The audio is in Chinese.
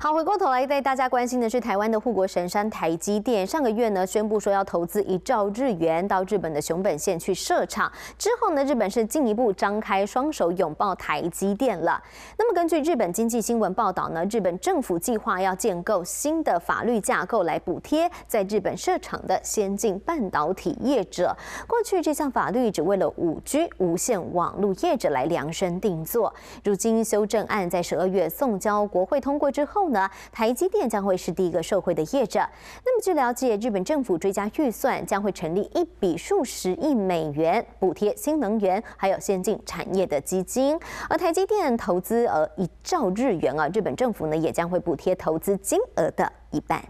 好，回过头来，带大家关心的是台湾的护国神山台积电，上个月呢宣布说要投资一兆日元到日本的熊本县去设厂，之后呢，日本是进一步张开双手拥抱台积电了。那么根据日本经济新闻报道呢，日本政府计划要建构新的法律架构来补贴在日本设厂的先进半导体业者。过去这项法律只为了五 G 无线网络业者来量身定做，如今修正案在十二月送交国会通过之后。呢，台积电将会是第一个受惠的业者。那么据了解，日本政府追加预算将会成立一笔数十亿美元补贴新能源还有先进产业的基金，而台积电投资额一兆日元啊，日本政府呢也将会补贴投资金额的一半。